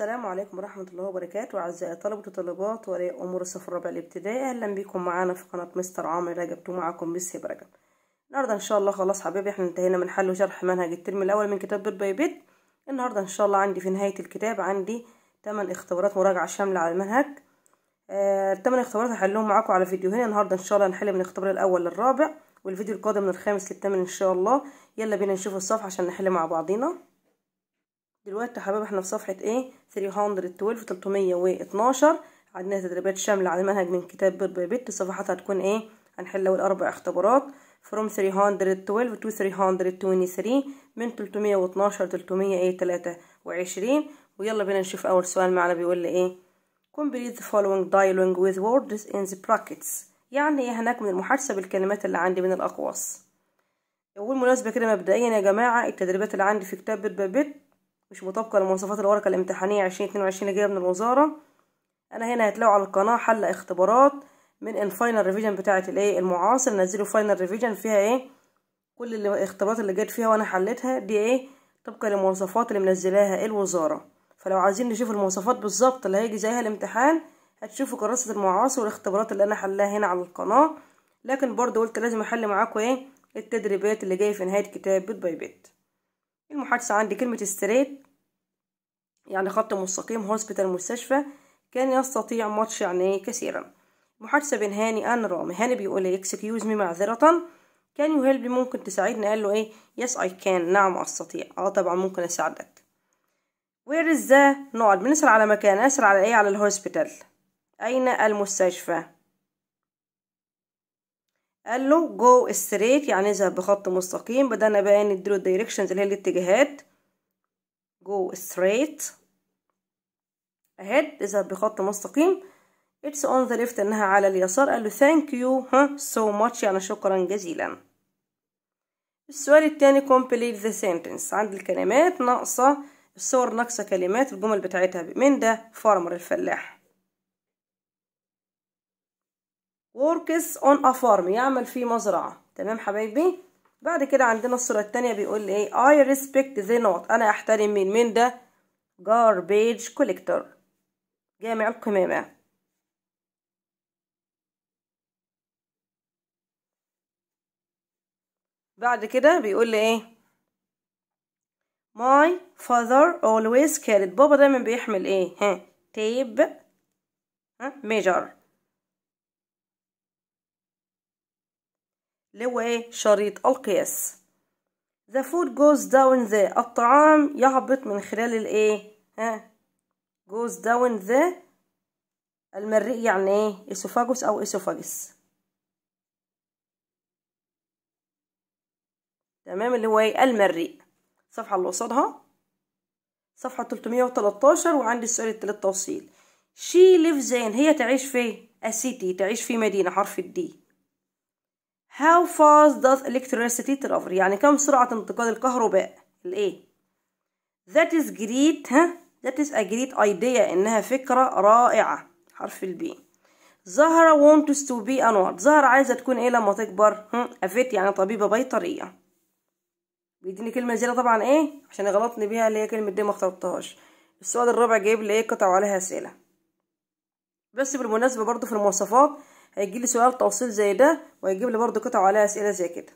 السلام عليكم ورحمة الله وبركاته أعزائي طلبة وطلبات ولي أمور الصف الرابع الابتدائي أهلا بكم معانا في قناة مستر عمرو رجب معاكم بس هبة النهاردة إن شاء الله خلاص حبايبي احنا انتهينا من حل وشرح منهج الترم الأول من كتاب بيت باي بيت النهاردة إن شاء الله عندي في نهاية الكتاب عندي تمن اختبارات مراجعة شاملة على المنهج آه التمن اختبارات هحلهم معاكم على هنا النهاردة إن شاء الله هنحل من الاختبار الأول للرابع والفيديو القادم من الخامس للثامن إن شاء الله يلا بينا نشوف الصفحة عشان نحل مع بعضينا دلوقتي يا حبايب احنا في صفحة ايه 312 312 عندنا تدريبات شاملة على منهج من كتاب بيت باي بيت الصفحات هتكون ايه هنحل اول اربع اختبارات from 312 to 323 من 312 323 ويلا بينا نشوف اول سؤال معنا بيقول لي ايه complete the following dialogue with words in the brackets يعني ايه هناك من المحادثة بالكلمات اللي عندي من الاقواس وبالمناسبة كده مبدئيا يا جماعة التدريبات اللي عندي في كتاب بيت باي بيت مش مطابقة لمواصفات الورقة الامتحانية عشرين اتنين وعشرين جاية من الوزارة أنا هنا هتلاقوا على القناة حل اختبارات من الفاينل ريفيجن بتاعة الايه المعاصر نزلوا فاينل ريفيجن فيها ايه كل الاختبارات اللي جت فيها وأنا حليتها دي ايه طبقا للمواصفات اللي منزلاها الوزارة فلو عايزين نشوف المواصفات بالظبط اللي هيجي زيها الامتحان هتشوفوا كراسة المعاصر والاختبارات اللي أنا حلاها هنا على القناة لكن برضه قلت لازم أحل معاكوا ايه التدريبات اللي جايه في نهايه كتاب بيت باي بيت المحادثة عندي كلمة ستريت يعني خط مستقيم هوسبيتال مستشفى كان يستطيع ماتش يعني كثيرا محادثة بين هاني أن رامي هاني بيقول لي اكسكيوز مي معذرة كان يو هيلب ممكن تساعدني قال له ايه يس اي كان نعم استطيع اه طبعا ممكن اساعدك وير از ذا نقعد بنسأل على مكان اسأل على ايه على الهوسبيتال اين المستشفى قال له جو ستريت يعني اذهب بخط مستقيم بدأنا بقى نديله الدايركشنز اللي هي الاتجاهات جو ستريت ahead اذهب بخط مستقيم اتس اون ذا ليفت انها على اليسار قال له ثانك يو ها سو ماتش يعني شكرا جزيلا السؤال التاني complete the sentence عند الكلمات ناقصة الصور ناقصة كلمات الجمل بتاعتها من ده فارمر الفلاح works on a farm يعمل في مزرعة تمام حبايبي بعد كده عندنا الصورة التانية بيقول ايه I respect the not انا احترم مين مين ده garbage collector جامع القمامة بعد كده بيقول لي ايه my father always carried بابا دايما بيحمل ايه ها تيب ها ميجر اللي هو ايه شريط القياس the food goes down the الطعام يهبط من خلال الايه ها goes down the المريء يعني ايه اسوفاجوس او اسوفاجس تمام اللي هو ايه المريء الصفحه اللي قصادها صفحه 313 وعندي السؤال التالت توصيل she lives in هي تعيش في a city تعيش في مدينه حرف الدي How fast does electricity travel يعني كم سرعة انتقال الكهرباء الايه That is great ها That is a great idea إنها فكرة رائعة حرف البي زهرة wants to be a nurse زهرة عايزة تكون ايه لما تكبر أفيت يعني طبيبة بيطرية بيديني كلمة زيادة طبعا ايه عشان يغلطني بيها اللي هي كلمة دي ما اخترتهاش السؤال الرابع جايب لي ايه قطع عليها أسئلة بس بالمناسبة برضو في المواصفات هيجي لي سؤال توصيل زي ده وهيجيب لي برضو قطع عليها اسئله زي كده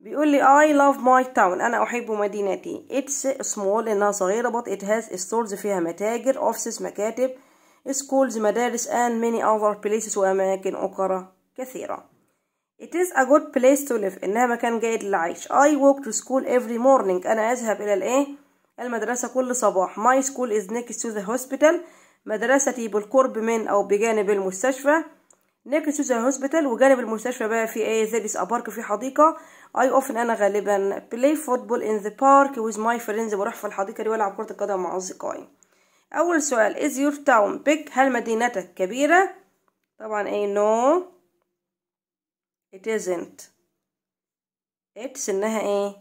بيقول لي I love my town أنا أحب مدينتي It's small إنها صغيرة but it has stores فيها متاجر offices مكاتب schools مدارس and many other places وأماكن أخرى كثيرة It is a good place to live إنها مكان جيد للعيش I walk to school every morning أنا أذهب إلى الإيه المدرسة كل صباح My school is next to the hospital مدرستي بالقرب من أو بجانب المستشفى لكن سوزا هوسبيتال وجانب المستشفى بقى في ايه ذير ابارك بارك في حديقه اي اوفن انا غالبا بلاي فوتبول ان ذا بارك ويز ماي فريندز بروح في الحديقه دي والعب كره القدم مع اصدقائي اول سؤال از يور تاون بيج هل مدينتك كبيره طبعا ايه نو ات ازنت اتس انها ايه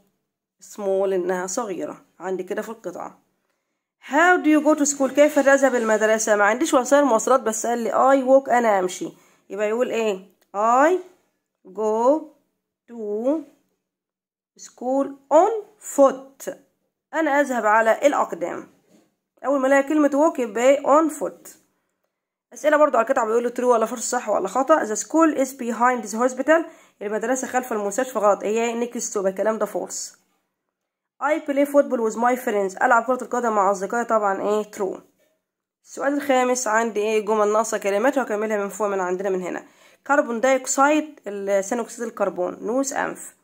سمول انها صغيره عندي كده في القطعه هاو دو يو جو تو سكول كيف تذهب المدرسه ما عنديش وسائل مواصلات بس قال لي اي ووك انا امشي يبقى يقول ايه I go to school on foot انا اذهب على الاقدام اول ما الاقي كلمه walk يبقى إيه؟ on foot اسئله برضو على الكتاب بيقول له true ولا فرصه صح ولا خطا the school is behind the hospital المدرسه خلف المستشفى غلط هي next to الكلام ده فورس I play football with my friends ألعب كرة القدم مع أصدقائي طبعا إيه true السؤال الخامس عندي ايه جمل ناقصة كلمات وكملها من فوق من عندنا من هنا كربون دايكسايد ثاني اكسيد الكربون نوس انف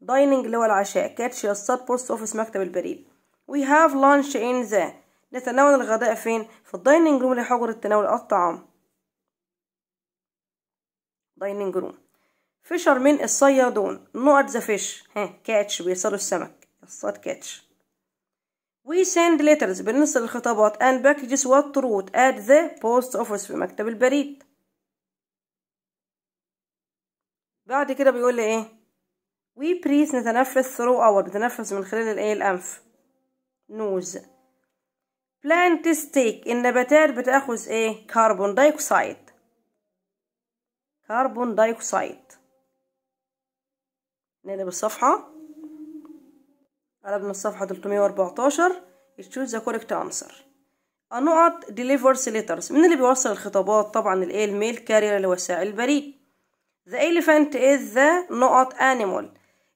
دايننج اللي هو العشاء كاتش يسار بوست اوفيس مكتب البريد وي هاف لانش ان ذا نتناول الغداء فين في الدايننج روم اللي حجر التناول الطعام دايننج روم فيشر من الصيادون نقط ذا فيش ها كاتش بيصطادوا السمك الصاد كاتش We send letters بنرسل الخطابات and packages والطرود at the post office في مكتب البريد بعد كده بيقول لي ايه we breathe نتنفس through our بتنفس من خلال الايه الانف نوز Plant take النباتات بتاخذ ايه كربون دايوكسيد كربون دايوكسيد نقلب الصفحه قلبنا الصفحة 314 choose ذا كوركت انسر النقط delivers letters من اللي بيوصل الخطابات طبعا الايه الميل كارير اللي هو الساعي البريد the elephant is the نقط animal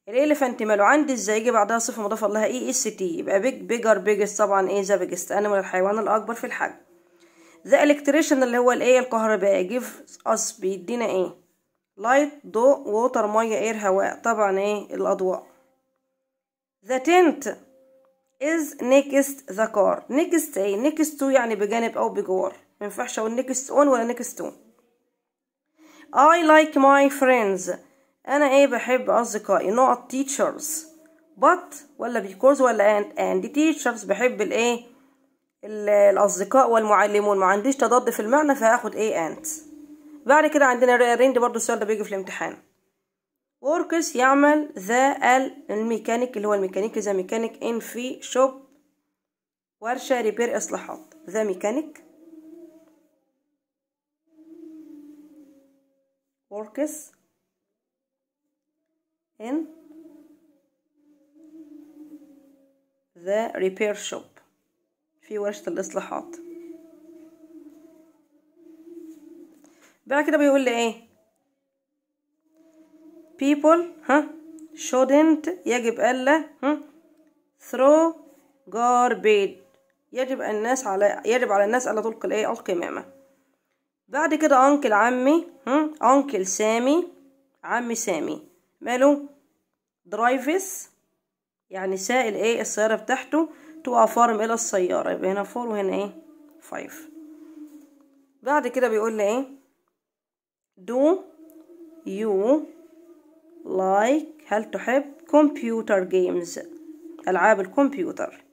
الالفنت ماله عندي ازاي يجي بعدها صفه مضافه لها اي اس تي يبقى big bigger biggest طبعا ايه the biggest animal الحيوان الاكبر في الحجم the electrician اللي هو الايه الكهربائي gives us بيدينا ايه لايت ضوء ووتر ميه اير هواء طبعا ايه الاضواء the tent is next the car next ايه next to يعني بجانب او بجوار ما ينفعش اقول next on ولا next to I like my friends انا ايه بحب اصدقائي Not teachers but ولا because ولا and and teachers بحب الايه الاصدقاء والمعلمون ما عنديش تضاد في المعنى فهاخد ايه and بعد كده عندنا rearrange برضو السؤال ده بيجي في الامتحان وركس يعمل ذا الميكانيك اللي هو الميكانيك ذا ميكانيك ان في شوب ورشة ريبير إصلاحات ذا ميكانيك وركس in the repair shop في ورشة الإصلاحات بعد كده بيقول لي إيه people ها shouldn't يجب ألا ها throw garbage يجب الناس على يجب على الناس ألا تلقي الإيه القمامة بعد كده أنكل عمي ها أنكل سامي عمي سامي ماله درايفس يعني سائل إيه السيارة بتاعته تو فارم إلى السيارة يبقى هنا فور وهنا إيه فايف بعد كده بيقول لي إيه do you like هل تحب computer games ألعاب الكمبيوتر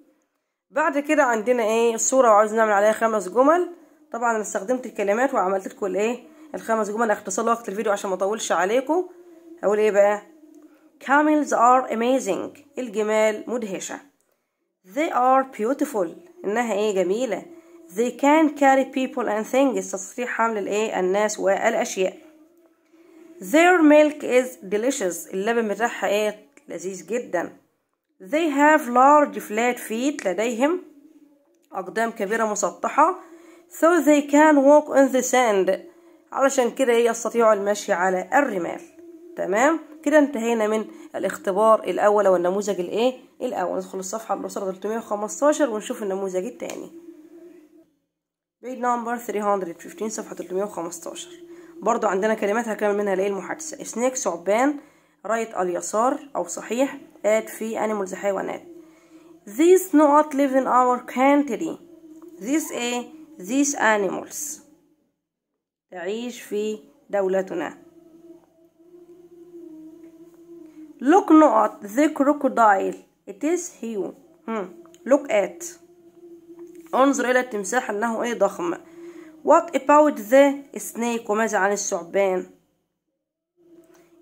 بعد كده عندنا ايه الصورة وعاوز نعمل عليها خمس جمل طبعا انا استخدمت الكلمات وعملت لكم الايه الخمس جمل اختصار وقت الفيديو عشان ما اطولش عليكم هقول ايه بقى camels are amazing الجمال مدهشة they are beautiful انها ايه جميلة they can carry people and things تستطيع حمل الايه الناس والاشياء Their milk is delicious اللبن بتاعها ايه لذيذ جدا They have large flat feet لديهم أقدام كبيرة مسطحة So they can walk in the sand علشان كده يستطيعوا المشي على الرمال تمام كده انتهينا من الاختبار الأول أو النموذج الإيه الأول ندخل الصفحة الأسرة 315 ونشوف النموذج التاني Page number 315 صفحة 315 برضو عندنا كلمات هكمل منها ليه المحادثة سنيك ثعبان رايت اليسار أو صحيح آد في animals حيوانات these not live in our country these a these animals تعيش في دولتنا look not the crocodile it is huge hmm. look at انظر إلى التمساح أنه إيه ضخم What about the snake وماذا عن الثعبان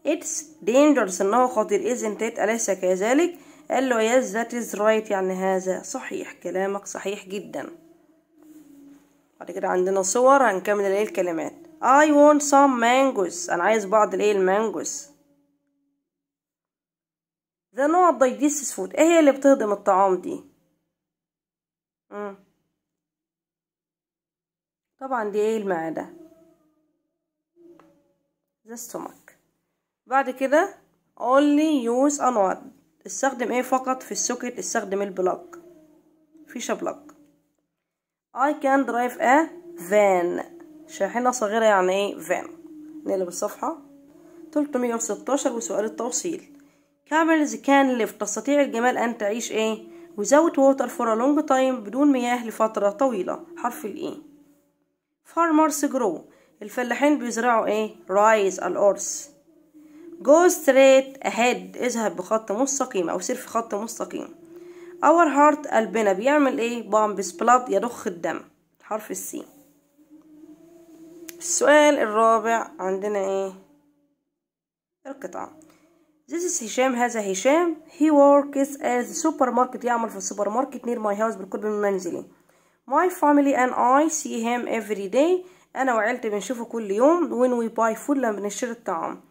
It's dangerous انه خطير isn't it أليس كذلك قال له yes that is right يعني هذا صحيح كلامك صحيح جدا بعد كده عندنا صور هنكمل الايه الكلمات I want some mangoes أنا عايز بعض الايه المانجوز ده نوع digests food ايه هي اللي بتهضم الطعام دي مم. طبعا دي ايه المعدة ذا السمك بعد كده only use a استخدم ايه فقط في السوكت استخدم البلاك فيشة بلاك I can drive a van شاحنة صغيرة يعني ايه van نقلب الصفحة 316 وسؤال التوصيل كاميرز كان live تستطيع الجمال أن تعيش ايه without water for a long time بدون مياه لفترة طويلة حرف الايه e. farmers grow الفلاحين بيزرعوا ايه rise الارز go straight ahead اذهب بخط مستقيم او سير في خط مستقيم our heart قلبنا بيعمل ايه بامبس splat يضخ الدم حرف السي السؤال الرابع عندنا ايه القطعة This is هشام هذا هشام he works as supermarket يعمل في السوبر ماركت near my house بالقرب من منزلي My family and I see him every day أنا وعيلتي بنشوفه كل يوم when we buy food لما بنشتري الطعام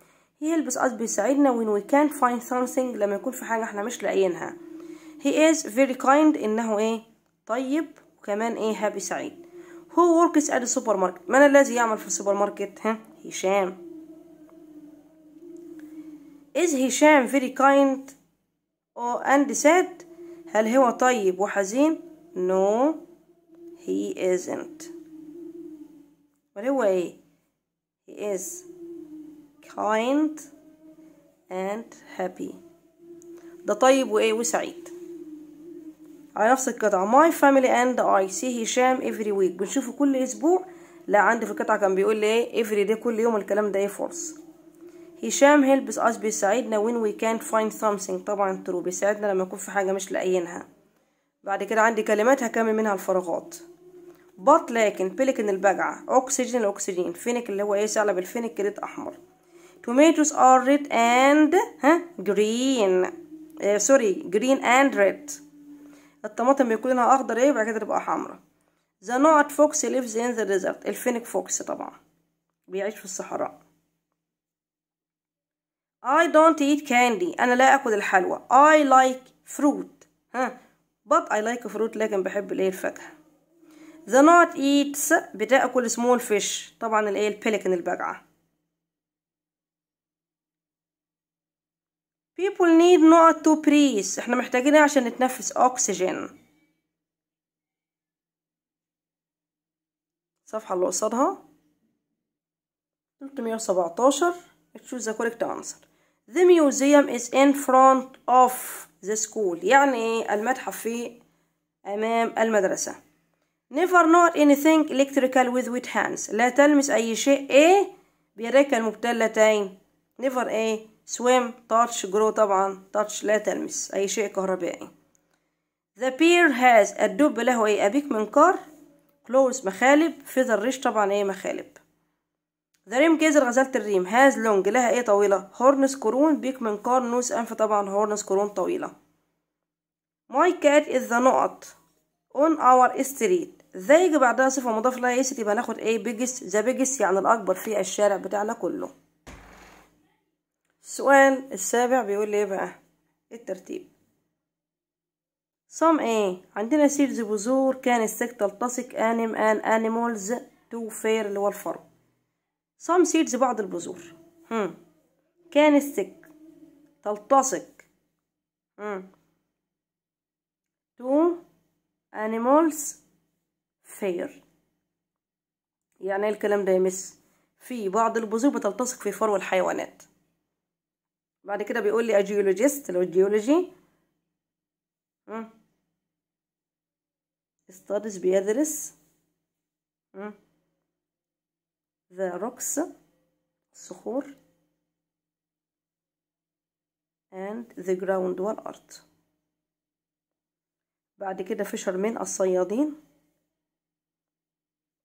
he helps us بيساعدنا when we can't find something لما يكون في حاجة احنا مش لاقيينها he is very kind إنه إيه طيب وكمان إيه هابي سعيد who works at the supermarket من الذي يعمل في السوبر ماركت ها هشام is هشام very kind or oh, and sad هل هو طيب وحزين no he isn't but way, he is kind and happy ده طيب وايه وسعيد على نفس القطعة my family and I see هشام every week بنشوفه كل اسبوع لا عندي في القطعة كان بيقول لي ايه every day كل يوم الكلام ده ايه فورس. هشام helps us بيساعدنا when we can't find something طبعا true بيساعدنا لما يكون في حاجة مش لاقيينها بعد كده عندي كلمات هكمل منها الفراغات بط لكن بلكن البجعة أكسجين الأكسجين فينك اللي هو إيه ثعلب الفينك كريت أحمر tomatoes آر ريد آند ها جرين آه سوري جرين آند ريد الطماطم بيكون لها أخضر إيه وبعد كده تبقى حمرا ذا نوت فوكس ليفز إن ذا ريزرت الفينك فوكس طبعا بيعيش في الصحراء I don't eat candy أنا لا أكل الحلوى I like fruit ها but I like fruit لكن بحب الايه الفاكهة the not eats بتاكل small fish طبعا الايه البلكن البجعة people need not to breathe احنا محتاجين عشان نتنفس اكسجين الصفحة اللي قصادها 317 choose the correct answer the museum is in front of the school يعني ايه المتحف في امام المدرسة never not anything electrical with wet hands لا تلمس اي شيء ايه بيديك المبتلتين never ايه swim touch grow طبعا touch لا تلمس اي شيء كهربائي the pier has الدب له ايه ابيك منقار clothes مخالب feather ريش طبعا ايه مخالب ده ريم جيزر غزالة الريم هاز لونج لها ايه طويلة هورنس كورون بيك منقار نوس انف طبعا هورنس كورون طويلة ماي كات از ذا نقط اون اور ستريت ذا يجي بعدها صفة مضافة لها يست يبقى ناخد ايه بيجس ذا بيجس يعني الأكبر في الشارع بتاعنا كله السؤال السابع بيقول لي ايه بقى الترتيب صم ايه عندنا سيرز بذور كان السك تلتصق انيم ان انيمالز تو فير اللي هو الفرق صام سيدز بعض البذور هم. كان السك تلتصق هم. تو animals fair يعني ايه الكلام ده يا مس في بعض البذور بتلتصق في فرو الحيوانات بعد كده بيقول لي اجيولوجيست لو الجيولوجي استادس بيدرس هم. ذا rocks الصخور and the ground والأرض بعد كده fishermen الصيادين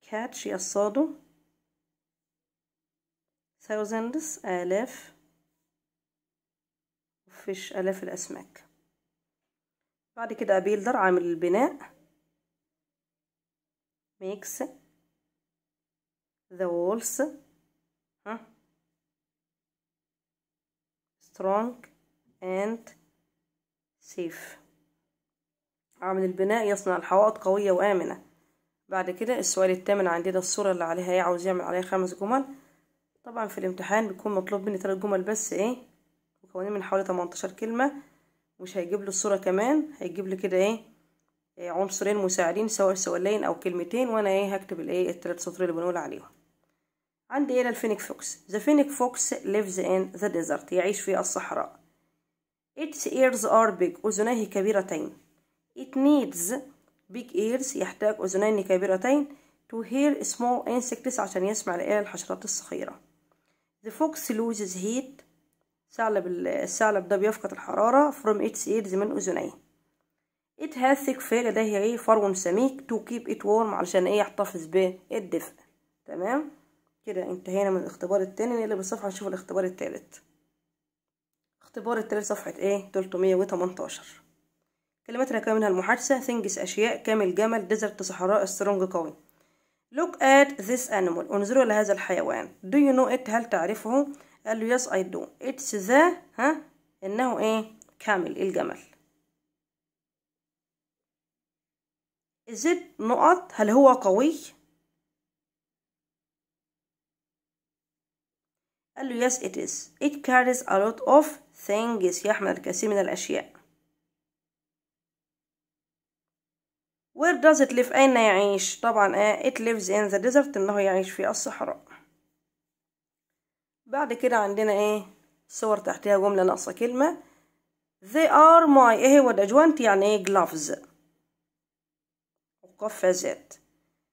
catch يصادوا thousands آلاف فيش آلاف الأسماك بعد كده builder عامل البناء makes the walls huh? strong and safe عامل البناء يصنع الحوائط قوية وآمنة بعد كده السؤال الثامن عندنا الصورة اللي عليها ايه عاوز يعمل عليها خمس جمل طبعا في الامتحان بيكون مطلوب مني ثلاث جمل بس ايه مكونين من حوالي 18 كلمة مش هيجيب له الصورة كمان هيجيب لي كده إيه؟, ايه عنصرين مساعدين سواء سؤالين او كلمتين وانا ايه هكتب الايه التلات سطور اللي بنقول عليهم عندي هنا الفينيك فوكس the فينيك فوكس lives in the desert يعيش في الصحراء its ears are big أذنيه كبيرتين it needs big ears يحتاج أذنين كبيرتين to hear small insects عشان يسمع لإلى الحشرات الصغيرة the fox loses heat الثعلب الثعلب ده بيفقد الحرارة from its ears من أذنيه it has thick fur ده هي ايه فرو سميك to keep it warm علشان ايه يحتفظ بالدفء تمام كده انتهينا من الاختبار التاني نقلب الصفحة نشوف الاختبار التالت الاختبار التالت صفحة ايه تلتمية وتمنتاشر كلمات نكوي منها المحادثة ثنجس أشياء كامل جمل ديزرت صحراء سترونج قوي Look at this animal انظروا إلى هذا الحيوان Do you know it هل تعرفه قال له yes I do It's the ها إنه إيه كامل إيه الجمل Is it نقط هل هو قوي قال له yes it is it carries a lot of things يحمل الكثير من الأشياء where does it live أين يعيش طبعا آه it lives in the desert إنه يعيش في الصحراء بعد كده عندنا إيه صور تحتها جملة ناقصة كلمة they are my إيه هو الأجوانت يعني إيه gloves قفازات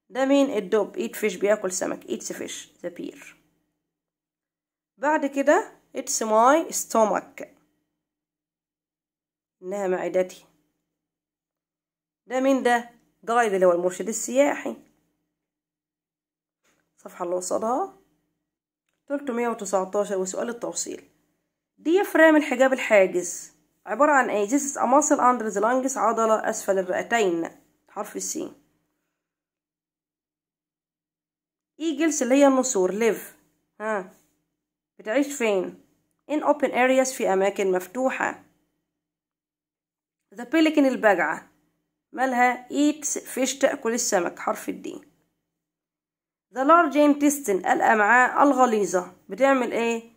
ده مين الدب eat fish بياكل سمك eats fish the beer بعد كده it's my stomach إنها معدتي ده مين ده جايد اللي هو المرشد السياحي الصفحة اللي وصلها 319 وسؤال التوصيل ديافرام الحجاب الحاجز عبارة عن ايه This is a muscle under the lungs عضلة أسفل الرئتين حرف السين ايجلس اللي هي النسور live ها بتعيش فين in open areas في أماكن مفتوحة the pelican البجعة مالها eat fish تأكل السمك حرف الدين the large intestine الأمعاء الغليظة بتعمل ايه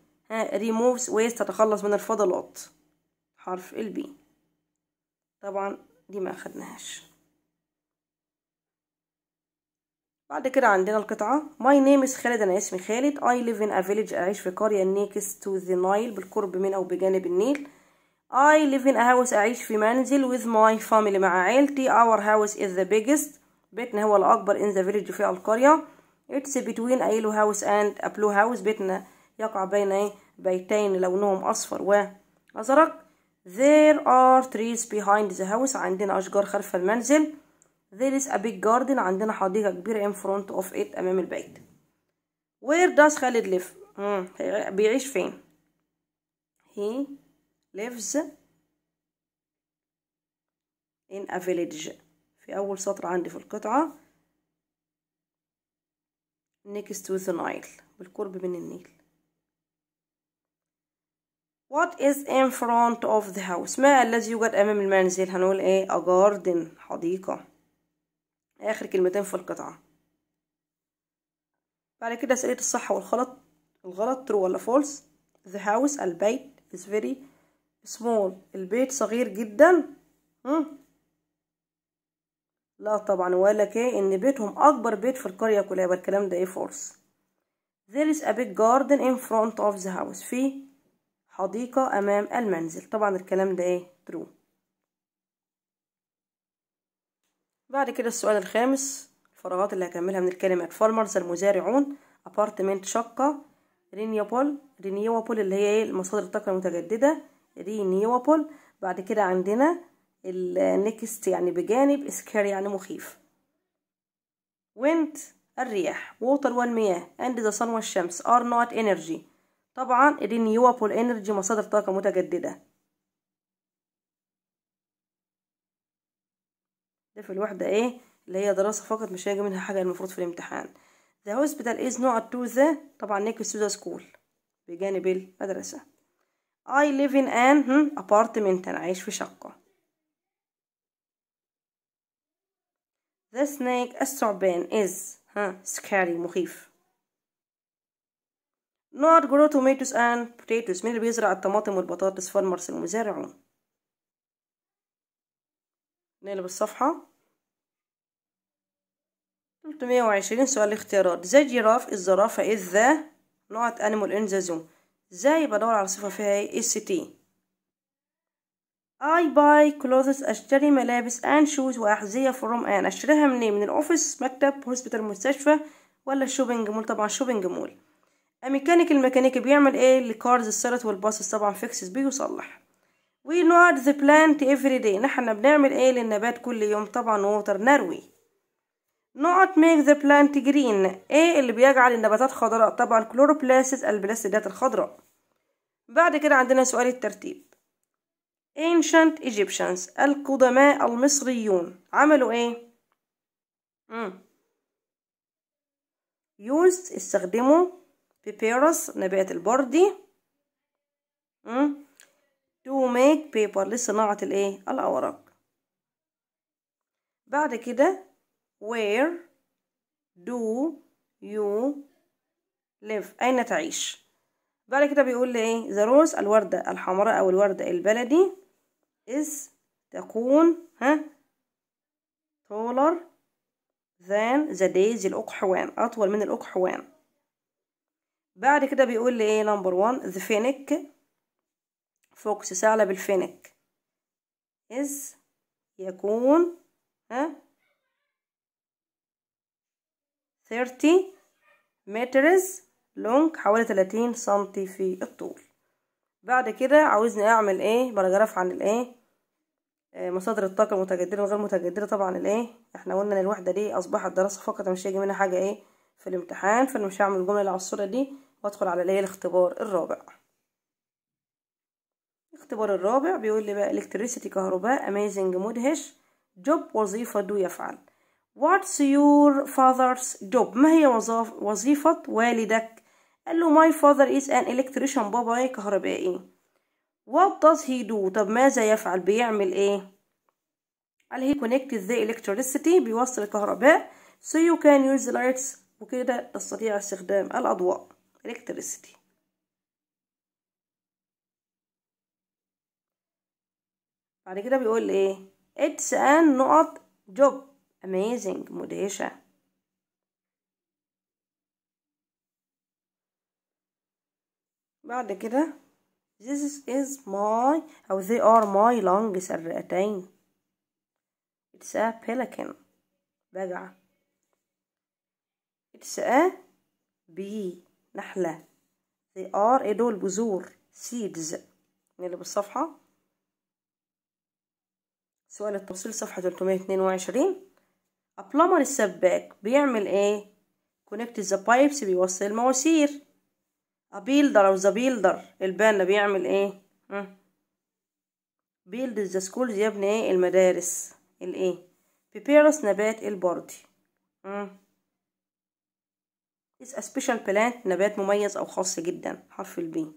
removes waste تتخلص من الفضلات حرف البي طبعا دي ما أخدناهاش بعد كده عندنا القطعة My name is خالد أنا اسمي خالد I live in a village أعيش في قرية next to the Nile بالقرب من أو بجانب النيل I live in a house أعيش في منزل with my family مع عيلتي Our house is the biggest بيتنا هو الأكبر in the village في القرية It's between a yellow house and a blue house بيتنا يقع بين بيتين لونهم أصفر وأزرق There are trees behind the house عندنا أشجار خلف المنزل there is a big garden عندنا حديقة كبيرة in front of it أمام البيت where does خالد live hmm. بيعيش فين he lives in a village في أول سطر عندي في القطعة next to the Nile بالقرب من النيل What is in front of the house ما الذي يوجد أمام المنزل هنقول إيه a garden حديقة آخر كلمتين في القطعة بعد كده أسئلة الصح والغلط الغلط ترو ولا فولس the house البيت is very small البيت صغير جدا مم. لا طبعا ولا ايه ان بيتهم اكبر بيت في القريه كلها يبقى الكلام ده ايه فولس there is a big garden in front of the house في حديقه امام المنزل طبعا الكلام ده ايه true بعد كده السؤال الخامس الفراغات اللي هكملها من الكلمات فارمرز المزارعون ابارتمنت شقة رينيوبل رينيوبل اللي هي ايه المصادر الطاقة المتجددة رينيوبول بعد كده عندنا النكست يعني بجانب سكير يعني مخيف وينت الرياح ووتر والمياه اند ذا صن والشمس ار نوت انرجي طبعا رينيوبل انرجي مصادر طاقة متجددة ده في الوحدة ايه اللي هي دراسة فقط مش هيجي منها حاجة المفروض في الامتحان The hospital is not to the طبعا next to the school بجانب المدرسة I live in an apartment أنا عايش في شقة The snake الثعبان is ها scary مخيف not grow tomatoes and potatoes مين اللي بيزرع الطماطم والبطاطس farmers المزارعون نقلب الصفحة تلتمية وعشرين سؤال اختيارات ذا جراف الزرافة إذ ذا نوع أنيمال إن ذا زوم زي بدور على صفة فيها ايه اس تي I buy clothes اشتري ملابس and shoes واحذيه from ان اشتريها من إيه من الاوفيس مكتب هوسبيتال مستشفى ولا شوبينج مول طبعا شوبينج مول الميكانيك الميكانيكي بيعمل ايه لكارز السيرت والباص طبعا فيكسز بيصلح we not the plant every day نحن بنعمل ايه للنبات كل يوم طبعا water نروي not make the plant green ايه اللي بيجعل النباتات خضراء طبعا كلوروبلاسس البلاستيدات الخضراء بعد كده عندنا سؤال الترتيب ancient Egyptians القدماء المصريون عملوا ايه مم. used استخدموا بيبيروس نبات البردي مم. تو ميك بيبر لصناعة الايه الأوراق بعد كده where do you live أين تعيش بعد كده بيقول لي ايه the rose الوردة الحمراء أو الوردة البلدي is تكون ها taller than the daisy الأقحوان أطول من الأقحوان بعد كده بيقول لي ايه number one the phoenix فوكس ثعلب بالفينك إذ يكون ها ثيرتي مترز لونج حوالي تلاتين سنتي في الطول بعد كده عاوزني أعمل إيه باراجراف عن الإيه آه، مصادر الطاقة المتجددة والغير متجددة طبعا الايه احنا قلنا ان الوحدة دي اصبحت دراسة فقط مش هيجي منها حاجة ايه في الامتحان فانا مش هعمل الجملة اللي على الصورة دي وادخل على الايه الاختبار الرابع الاختبار الرابع بيقول لي بقى الكتريسيتي كهرباء اميزنج مدهش جوب وظيفة دو يفعل What's your father's job ما هي وظيف وظيفة والدك قال له my father is an electrician بابا كهربائي What does he do طب ماذا يفعل بيعمل ايه قال هي connected the electricity بيوصل الكهرباء so you can use the lights وكده تستطيع استخدام الأضواء electricity بعد كده بيقول ايه اتس ان نقط جوب اميزنج مدهشة بعد كده this is my او they are my long سرقتين it's a pelican بجعة it's a bee نحلة they are ايه دول بذور seeds نقلب الصفحة سؤال التفصيل صفحة 322 set back بيعمل ايه Connect the pipes بيوصل المواسير builder او the builder البنا بيعمل ايه Build the schools يبني ايه المدارس الايه Prepares نبات البردي is a special plant نبات مميز أو خاص جدا حرف البي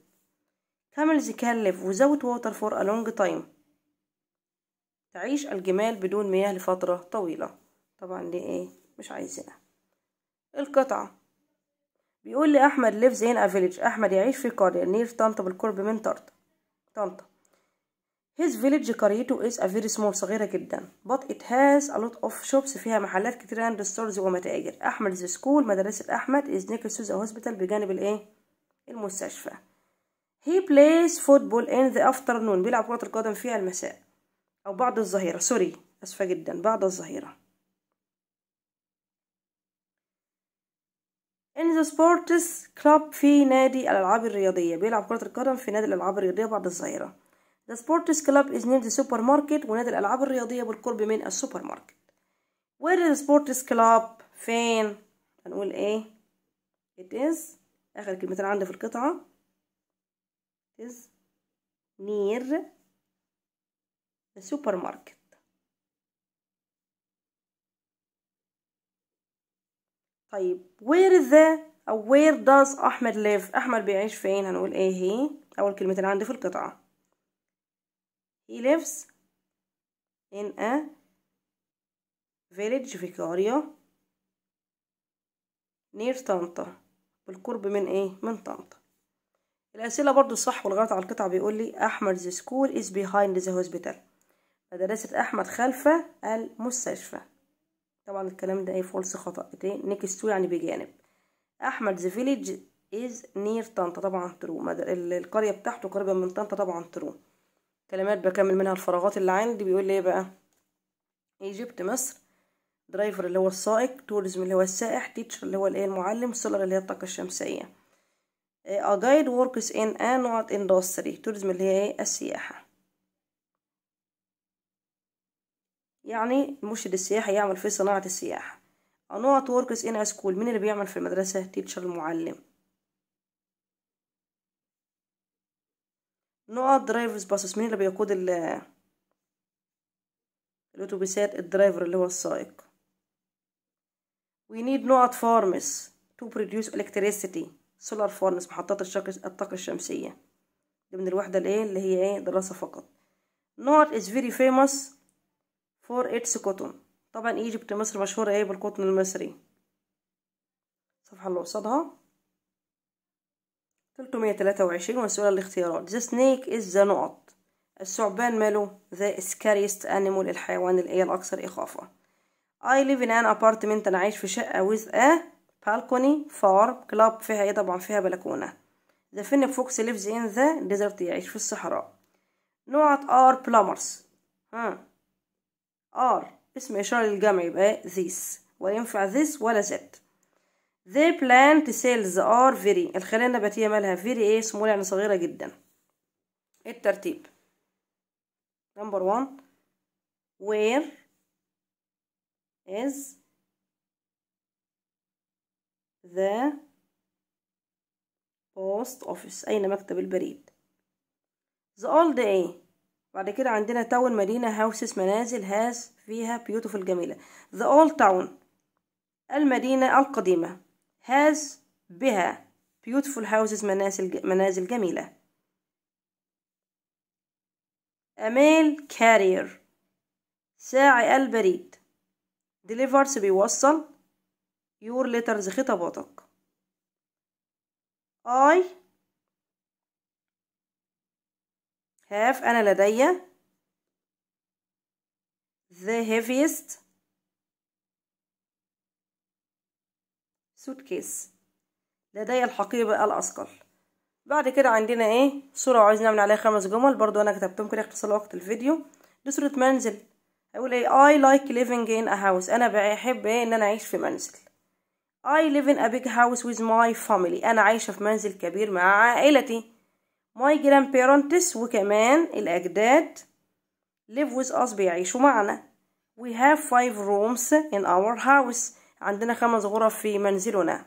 camels can live without water for a long time تعيش الجمال بدون مياه لفترة طويلة طبعا دي ايه مش عايزينها القطعة بيقول لي احمد ليف زين افيليج احمد يعيش في قرية نير طنطا بالقرب من طرطا طنطا his village قريته is a very small صغيرة جدا but it has a lot of shops فيها محلات كتير and stores ومتاجر احمد's school مدرسة احمد is next to the hospital بجانب الايه المستشفى he plays football in the afternoon بيلعب كرة القدم في المساء أو بعد الظهيرة سوري أسفة جدا بعد الظهيرة إن ذا سبورتس كلوب في نادي الألعاب الرياضية بيلعب كرة القدم في نادي الألعاب الرياضية بعد الظهيرة ذا سبورتس كلوب إز نير سوبر ماركت ونادي الألعاب الرياضية بالقرب من السوبر ماركت وير ذا سبورتس كلوب فين هنقول إيه it is آخر كلمتين عندي في القطعة is near السوبر ماركت طيب where the أو where does أحمد live أحمد بيعيش فين هنقول إيه هي أول كلمتين عندي في القطعة he lives in a village فيكاريا نير near طنطا بالقرب من إيه من طنطا الأسئلة برضو الصح والغلط على القطعة بيقول لي ذا school is behind the hospital مدرسة أحمد خلفة المستشفى طبعا الكلام ده ايه فولس خطأ نيكست إيه، تو يعني بجانب أحمد ذا فيليج از نير طنطا طبعا ترو القرية بتاعته قريبة من طنطا طبعا ترو كلمات بكمل منها الفراغات اللي عندي بيقول لي ايه بقى ايجيبت مصر درايفر اللي هو السائق توريزم اللي هو السائح تيتشر اللي هو الايه المعلم سولار اللي هي الطاقة الشمسية اجايد وركس ان أنوات اندستري توريزم اللي هي ايه السياحة يعني المرشد السياحي يعمل في صناعة السياحة نوت وركس ان اسكول مين اللي بيعمل في المدرسة تيتشر المعلم نوت درايفرز باسس مين اللي بيقود ال الأتوبيسات الدرايفر اللي هو السائق وي نيد نوت فارمس تو produce الكتريسيتي سولار فارمس محطات الطاقة الشمسية دي من الوحدة الايه اللي هي ايه دراسة فقط نوت از فيري فيموس فور اتس كوتون طبعا ايجيبت مصر مشهورة ايه بالقطن المصري الصفحة اللي قصادها 323 مسؤوله الاختيارات ذا سنيك از ذا نقط الثعبان ماله ذا سكاريست انيمال الحيوان الايه الاكثر اخافة I live in an apartment انا عايش في شقة ويز ا بالكوني فار كلاب فيها ايه طبعا فيها بلكونة ذا فين فوكس ليفز ان ذا ديزرت يعيش في الصحراء نوعة ار بلامرز ها are اسم إشارة للجمع يبقى this ولا ينفع this ولا that they بلانت سيلز are very الخلايا النباتية مالها very ايه سمول يعني صغيرة جدا الترتيب number one where is the post office أين مكتب البريد the old ايه بعد كده عندنا تاون مدينة هاوسس منازل هاز فيها بيوتيفول جميلة ذا اول تاون المدينة القديمة هاز بها بيوتيفول هاوسز منازل منازل جميلة أميل كارير ساعي البريد ديليفرز بيوصل يور letters خطاباتك I have أنا لدي the heaviest suitcase لدي الحقيبة الأثقل بعد كده عندنا ايه صورة عايز نعمل عليها خمس جمل برضو انا كتبتهم كده اختصار وقت الفيديو دي صورة منزل اقول ايه I like living in a house انا بحب ايه ان انا اعيش في منزل I live in a big house with my family انا عايشة في منزل كبير مع عائلتي ماي جراند بيرنتس وكمان الأجداد live with us بيعيشوا معنا we have five rooms in our house عندنا خمس غرف في منزلنا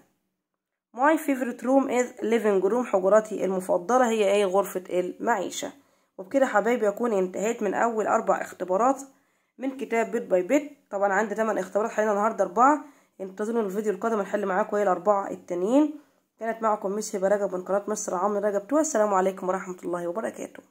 my favorite room is living room حجرتي المفضلة هي ايه غرفة المعيشة وبكده حبايبي أكون انتهيت من أول أربع اختبارات من كتاب بيت باي بيت طبعا عندي تمن اختبارات حاليا النهاردة أربعة انتظروا الفيديو القادم نحل معاكم ايه الأربعة التانيين كانت معكم ميس هبه رجب من قناه مصر عمرو رجب والسلام عليكم ورحمه الله وبركاته